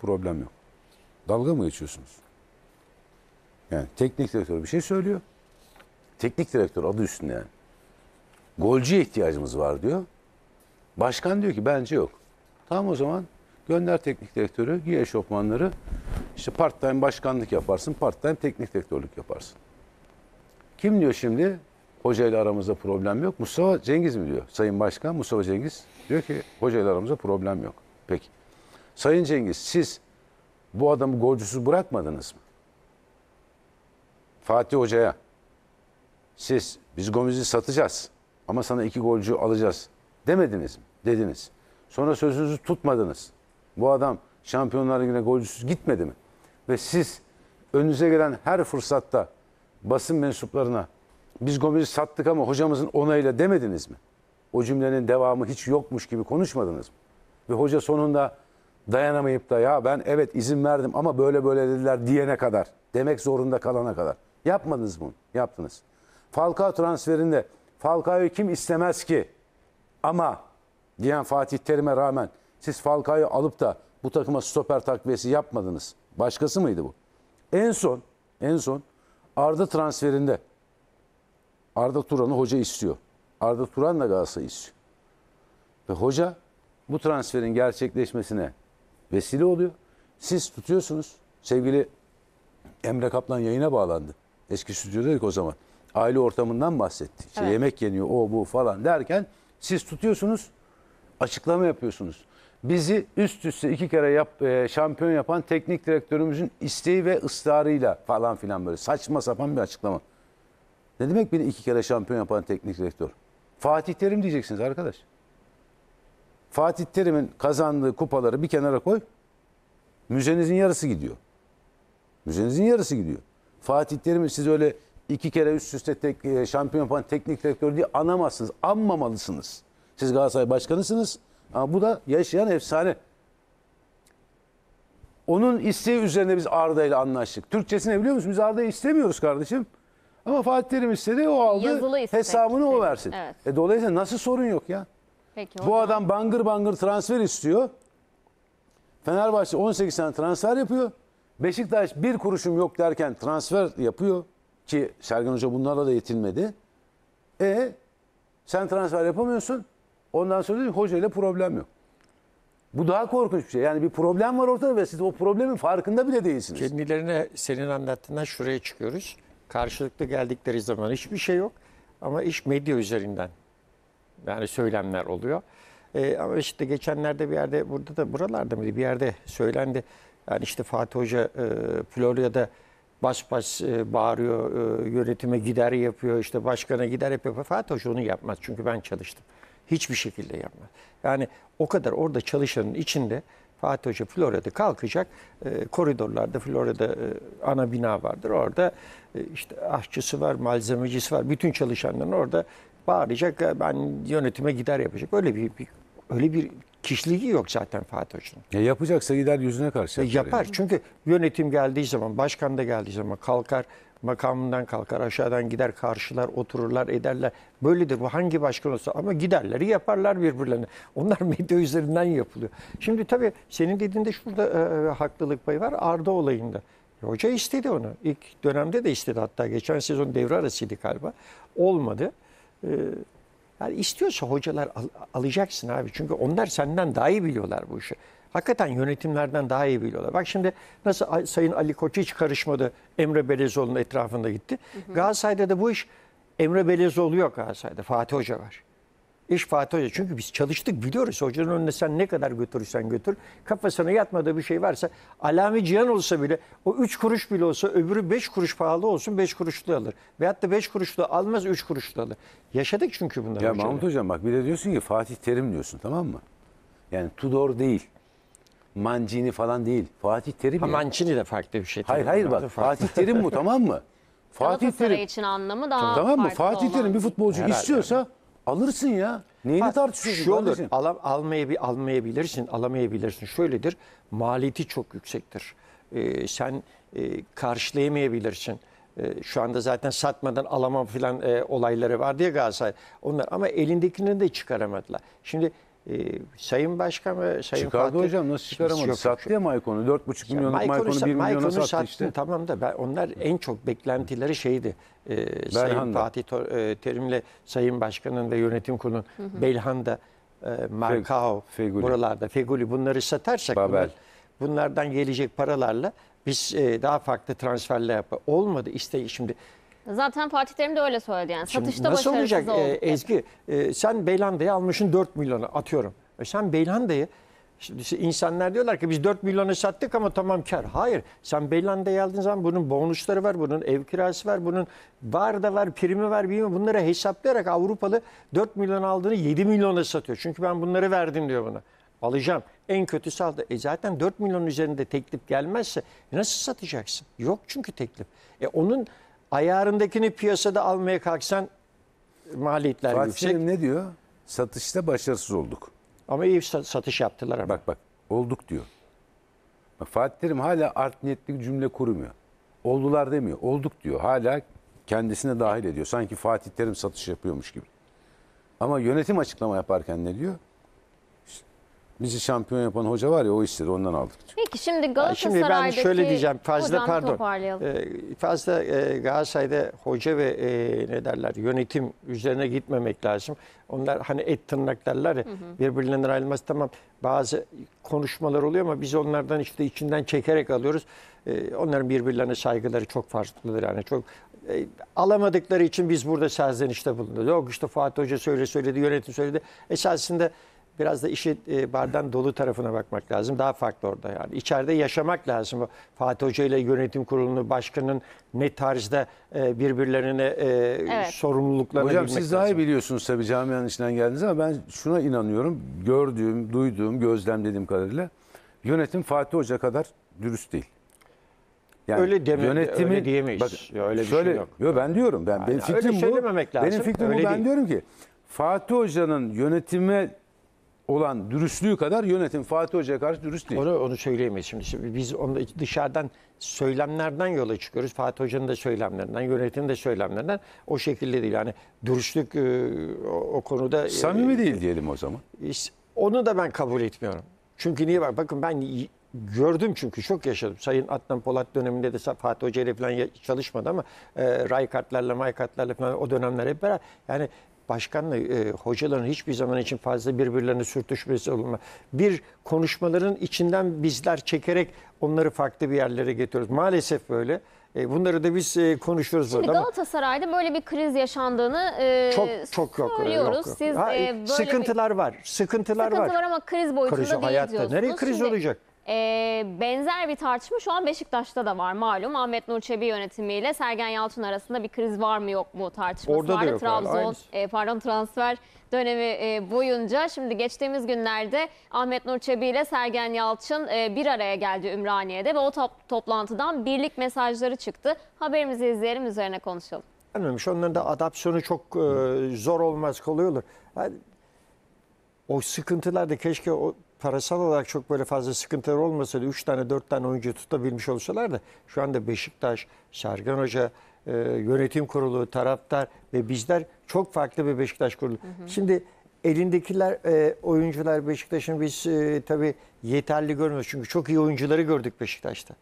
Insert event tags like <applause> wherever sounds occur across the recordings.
Problem yok. Dalga mı geçiyorsunuz? Yani teknik direktör bir şey söylüyor. Teknik direktör adı üstünde yani. Golcüye ihtiyacımız var diyor. Başkan diyor ki bence yok. Tamam o zaman gönder teknik direktörü, giy eşofmanları. İşte part time başkanlık yaparsın, part time teknik direktörlük yaparsın. Kim diyor şimdi? Hoca ile aramızda problem yok. Mustafa Cengiz mi diyor? Sayın Başkan Mustafa Cengiz diyor ki hoca ile aramızda problem yok. Peki. Sayın Cengiz siz bu adamı golcüsüz bırakmadınız mı? Fatih Hoca'ya siz biz Gomez'i satacağız ama sana iki golcü alacağız demediniz mi? Dediniz. Sonra sözünüzü tutmadınız. Bu adam Şampiyonlar Ligi'ne golcüsüz gitmedi mi? Ve siz önünüze gelen her fırsatta basın mensuplarına biz Gomez'i sattık ama hocamızın onayıyla demediniz mi? O cümlenin devamı hiç yokmuş gibi konuşmadınız mı? Ve hoca sonunda Dayanamayıp da ya ben evet izin verdim ama böyle böyle dediler diyene kadar. Demek zorunda kalana kadar. Yapmadınız bunu. Yaptınız. Falcao transferinde Falcao'yu kim istemez ki? Ama diyen Fatih Terim'e rağmen siz Falcao'yu alıp da bu takıma stoper takviyesi yapmadınız. Başkası mıydı bu? En son en son Arda transferinde Arda Turan'ı hoca istiyor. Arda Turan da Galatasaray istiyor. Ve hoca bu transferin gerçekleşmesine vesile oluyor. Siz tutuyorsunuz. Sevgili Emre Kaplan yayına bağlandı. Eski stüdyodaydık o zaman. Aile ortamından bahsetti. İşte evet. Yemek yeniyor o bu falan derken siz tutuyorsunuz açıklama yapıyorsunuz. Bizi üst üste iki kere yap, e, şampiyon yapan teknik direktörümüzün isteği ve ısrarıyla falan filan böyle saçma sapan bir açıklama. Ne demek beni iki kere şampiyon yapan teknik direktör? Fatih Terim diyeceksiniz arkadaş. Fatih Terim'in kazandığı kupaları bir kenara koy. Müzenizin yarısı gidiyor. Müzenizin yarısı gidiyor. Fatih Terim'i siz öyle iki kere üst üste tek, e, şampiyon yapan teknik direktör diye anamazsınız. Anmamalısınız. Siz Galatasaray başkanısınız. Ama bu da yaşayan efsane. Onun isteği üzerine biz Arda ile anlaştık. Türkçesi ne biliyor musun? Biz Arda'yı istemiyoruz kardeşim. Ama Fatih Terim istedi o aldı. Yazılı hesabını istedik. o versin. Evet. E, dolayısıyla nasıl sorun yok ya? Peki, Bu zaman... adam bangır bangır transfer istiyor. Fenerbahçe 18 tane transfer yapıyor. Beşiktaş bir kuruşum yok derken transfer yapıyor. Ki Sergen Hoca bunlarla da yetinmedi. E sen transfer yapamıyorsun. Ondan sonra diyor, ile problem yok. Bu daha korkunç bir şey. Yani bir problem var ortada ve siz o problemin farkında bile değilsiniz. Kendilerine senin anlattığından şuraya çıkıyoruz. Karşılıklı geldikleri zaman hiçbir şey yok. Ama iş medya üzerinden yani söylemler oluyor. E, ama işte geçenlerde bir yerde burada da buralarda mıydı bir yerde söylendi. Yani işte Fatih Hoca e, Florya'da bas bas e, bağırıyor, e, yönetime gider yapıyor, işte başkana gider yapıyor. Fatih Hoca onu yapmaz çünkü ben çalıştım. Hiçbir şekilde yapmaz. Yani o kadar orada çalışanın içinde Fatih Hoca Florya'da kalkacak. E, koridorlarda Florya'da e, ana bina vardır. Orada e, işte aşçısı var, malzemecisi var. Bütün çalışanların orada bağıracak, e, ben yönetime gider yapacak. Öyle bir, bir öyle bir kişiliği yok zaten Fatih Hoca'nın. Ya yapacaksa gider yüzüne karşı e, yapar. Yapar yani. çünkü yönetim geldiği zaman, başkan da geldiği zaman kalkar, makamından kalkar, aşağıdan gider, karşılar, otururlar, ederler. Böyledir bu hangi başkan olsa ama giderleri yaparlar birbirlerine. Onlar <laughs> medya üzerinden yapılıyor. Şimdi tabii senin dediğinde şurada e, e, haklılık payı var Arda olayında. E, hoca istedi onu. İlk dönemde de istedi hatta geçen sezon devre arasıydı galiba. Olmadı. Ee, yani istiyorsa hocalar al, alacaksın abi. Çünkü onlar senden daha iyi biliyorlar bu işi. Hakikaten yönetimlerden daha iyi biliyorlar. Bak şimdi nasıl Sayın Ali Koç hiç karışmadı. Emre Belezoğlu'nun etrafında gitti. Hı hı. Galatasaray'da da bu iş Emre Belezoğlu yok Galatasaray'da. Fatih Hoca var. İş Fatih Hoca. Çünkü biz çalıştık biliyoruz. Hocanın önüne sen ne kadar götürürsen götür. Kafasına yatmadığı bir şey varsa alami cihan olsa bile o 3 kuruş bile olsa öbürü 5 kuruş pahalı olsun 5 kuruşlu alır. Veyahut da 5 kuruşlu almaz 3 kuruşlu alır. Yaşadık çünkü bunları. Ya hocam. Mahmut Hocam bak bir de diyorsun ki Fatih Terim diyorsun tamam mı? Yani Tudor değil. Mancini falan değil. Fatih Terim. Ha, ya. Mancini de farklı bir şey. Hayır hayır bak Fatih Terim bu tamam mı? <laughs> Fatih Terim için anlamı daha Tamam mı? Fatih Terim bir futbolcu Herhalde istiyorsa yani. alırsın ya. Neyini ha, tartışıyorsun şu kardeşim? Olur, al, almayabil, almayabilirsin, alamayabilirsin. Şöyledir, maliyeti çok yüksektir. Ee, sen e, karşılayamayabilirsin. E, şu anda zaten satmadan alamam filan e, olayları vardı ya Galatasaray. Onlar ama elindekini de çıkaramadılar. Şimdi ee, Sayın Başkan ve Sayın Çıkardı Fatih... hocam nasıl çıkaramadı? Yok, sattı ya Maykon'u. 4,5 milyonluk Maykon'u 1 milyona sattı sattın, işte. Tamam da ben, onlar en çok beklentileri şeydi. E, Sayın Fatih e, Terim'le Sayın Başkan'ın ve yönetim kurulunun Belhanda, e, Markao Feguli. buralarda Feguli bunları satarsak bunlar, bunlardan gelecek paralarla biz e, daha farklı transferler yapar. Olmadı işte şimdi Zaten Fatih Terim de öyle söyledi yani. Şimdi Satışta nasıl olacak ee, oldu. Ezgi? E, sen Beylanda'yı almışsın 4 milyonu atıyorum. E, sen Beylanda'yı Şimdi insanlar diyorlar ki biz 4 milyonu sattık ama tamam kar. Hayır. Sen Beylanda'yı aldığın zaman bunun bonusları var, bunun ev kirası var, bunun var da var, primi var, bilmem bunları hesaplayarak Avrupalı 4 milyon aldığını 7 milyona satıyor. Çünkü ben bunları verdim diyor buna. Alacağım. En kötüsü aldı. E zaten 4 milyon üzerinde teklif gelmezse nasıl satacaksın? Yok çünkü teklif. E onun Ayarındakini piyasada almaya kalksan maliyetler Fatih yüksek. Selim ne diyor? Satışta başarısız olduk. Ama iyi satış yaptılar ama. Bak bak olduk diyor. Bak, Fatih Terim hala art niyetli cümle kurmuyor. Oldular demiyor. Olduk diyor. Hala kendisine dahil ediyor. Sanki Fatih Terim satış yapıyormuş gibi. Ama yönetim açıklama yaparken ne diyor? bizi şampiyon yapan hoca var ya o istedi ondan aldık. Peki şimdi Galatasaray'daki Şimdi ben şöyle diyeceğim fazla pardon. Ee, fazla e, Galatasaray'da hoca ve e, ne derler yönetim üzerine gitmemek lazım. Onlar hani et tırnak derler ya hı hı. birbirinden ayrılmaz tamam bazı konuşmalar oluyor ama biz onlardan işte içinden çekerek alıyoruz. E, onların birbirlerine saygıları çok farklıdır yani çok e, alamadıkları için biz burada serzenişte bulunduk. Yok işte Fatih Hoca söyle söyledi, yönetim söyledi. Esasında biraz da işi e, bardan dolu tarafına bakmak lazım. Daha farklı orada yani. İçeride yaşamak lazım. Fatih Hoca ile yönetim kurulunu, başkanın ne tarzda e, birbirlerine e, evet. sorumluluklarını Hocam siz daha iyi biliyorsunuz tabii camianın içinden geldiniz ama ben şuna inanıyorum. Gördüğüm, duyduğum, gözlemlediğim kadarıyla yönetim Fatih Hoca kadar dürüst değil. Yani öyle deme, yönetimi, öyle diyemeyiz. Bak, ya öyle bir şey şöyle, şey yok. Yo, ben diyorum. Ben, Aynen. Şey benim fikrim öyle bu. Şey lazım. Benim fikrim öyle bu. Ben diyorum ki Fatih Hoca'nın yönetime olan dürüstlüğü kadar yönetim Fatih Hoca'ya karşı dürüst değil. Onu, onu söyleyemeyiz şimdi. şimdi. Biz onu dışarıdan söylemlerden yola çıkıyoruz. Fatih Hoca'nın da söylemlerinden, yönetimin de söylemlerinden. O şekilde değil. Yani dürüstlük e, o, o konuda... E, Samimi e, değil diyelim o zaman. Işte, onu da ben kabul etmiyorum. Çünkü niye bak Bakın ben gördüm çünkü çok yaşadım. Sayın Adnan Polat döneminde de Fatih Hoca ile falan çalışmadı ama e, Raykartlarla, Maykartlarla falan o dönemler hep beraber. Yani başkanla e, hocaların hiçbir zaman için fazla birbirlerine sürtüşmesi olma. Bir konuşmaların içinden bizler çekerek onları farklı bir yerlere getiriyoruz. Maalesef böyle. E, bunları da biz e, konuşuyoruz Şimdi burada. Şimdi Galatasaray'da ama böyle bir kriz yaşandığını e, çok çok yok. E, söylüyoruz. Yok, yok. Siz ha, e, e böyle sıkıntılar bir... var. Sıkıntılar, sıkıntılar var. Sıkıntılar ama kriz boyutunda kriz, değil hayatta. diyorsunuz. Nereye kriz Şimdi, olacak? Ee, benzer bir tartışma şu an Beşiktaş'ta da var malum. Ahmet Nur Çebi yönetimiyle Sergen Yalçın arasında bir kriz var mı yok mu tartışması Orada vardı. Trabzon e, pardon transfer dönemi e, boyunca şimdi geçtiğimiz günlerde Ahmet Nur Çebi ile Sergen Yalçın e, bir araya geldi Ümraniye'de ve o top, toplantıdan birlik mesajları çıktı. Haberimizi izleyelim üzerine konuşalım. Anlamış. Onların da adaptasyonu çok e, zor olmaz kolay Yani, o sıkıntılar da keşke o parasal olarak çok böyle fazla sıkıntılar olmasaydı 3 tane 4 tane oyuncu tutabilmiş da şu anda Beşiktaş, Sergen Hoca, e, yönetim kurulu, taraftar ve bizler çok farklı bir Beşiktaş kurulu. Hı hı. Şimdi elindekiler e, oyuncular Beşiktaş'ın biz e, tabii yeterli görmüyoruz. Çünkü çok iyi oyuncuları gördük Beşiktaş'ta.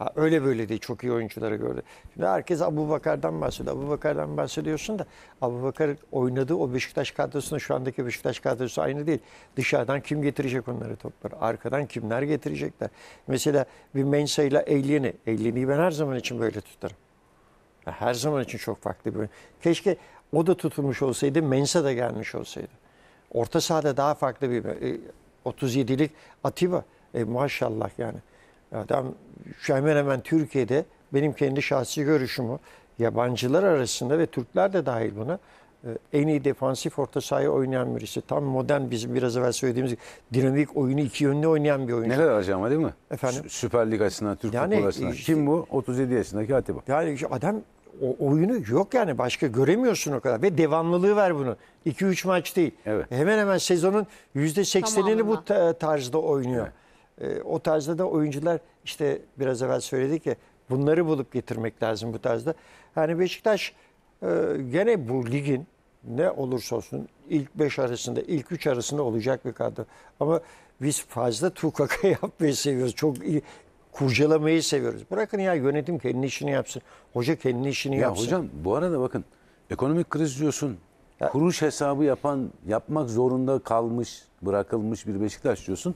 Ha, öyle böyle değil çok iyi oyuncuları gördü. Şimdi herkes Abu Bakar'dan bahsediyor. Abu Bakar'dan bahsediyorsun da Abu Bakar oynadığı o Beşiktaş kadrosunda şu andaki Beşiktaş kadrosu aynı değil. Dışarıdan kim getirecek onları topları? Arkadan kimler getirecekler? Mesela bir Mensa ile Eylini. Eylini'yi ben her zaman için böyle tutarım. Her zaman için çok farklı bir Keşke o da tutulmuş olsaydı, Mensa da gelmiş olsaydı. Orta sahada daha farklı bir 37'lik e, Atiba. E, maşallah yani. Adam şu hemen hemen Türkiye'de benim kendi şahsi görüşümü yabancılar arasında ve Türkler de dahil buna e, en iyi defansif orta sahaya oynayan birisi. Tam modern bizim biraz evvel söylediğimiz dinamik oyunu iki yönlü oynayan bir oyuncu. Neler harcama değil mi? Efendim? Süper Lig açısından, Türk yani, açısından. Işte, Kim bu? 37 yaşındaki Atiba. Yani adam o oyunu yok yani başka göremiyorsun o kadar ve devamlılığı ver bunun. 2-3 maç değil. Evet. Hemen hemen sezonun %80'ini bu tarzda oynuyor. Evet. E, o tarzda da oyuncular işte biraz evvel söyledik ya bunları bulup getirmek lazım bu tarzda. Yani Beşiktaş e, gene bu ligin ne olursa olsun ilk 5 arasında, ilk 3 arasında olacak bir kadro. Ama biz fazla tukaka <laughs> yapmayı seviyoruz. Çok iyi, kurcalamayı seviyoruz. Bırakın ya yönetim kendi işini yapsın. Hoca kendi işini ya yapsın. Hocam bu arada bakın ekonomik kriz diyorsun. Kuruş hesabı yapan, yapmak zorunda kalmış, bırakılmış bir Beşiktaş diyorsun.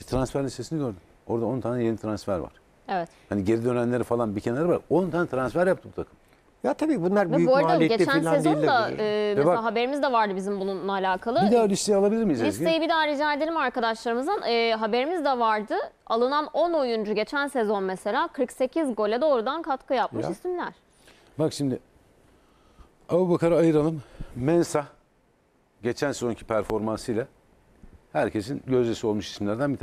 İşte transfer listesini gördüm. Orada 10 tane yeni transfer var. Evet. Hani geri dönenleri falan bir kenara bırak. 10 tane transfer yaptı bu takım. Ya tabii bunlar Ve büyük bu arada geçen sezon da e, e, mesela bak- haberimiz de vardı bizim bununla alakalı. Bir daha listeyi alabilir miyiz Ezgi? Listeyi bir daha rica edelim arkadaşlarımızın E, haberimiz de vardı. Alınan 10 oyuncu geçen sezon mesela 48 gole doğrudan katkı yapmış Ya. isimler. Bak şimdi Abu Bakar'ı ayıralım. Mensa geçen sezonki performansıyla herkesin gözdesi olmuş isimlerden bir tanesi.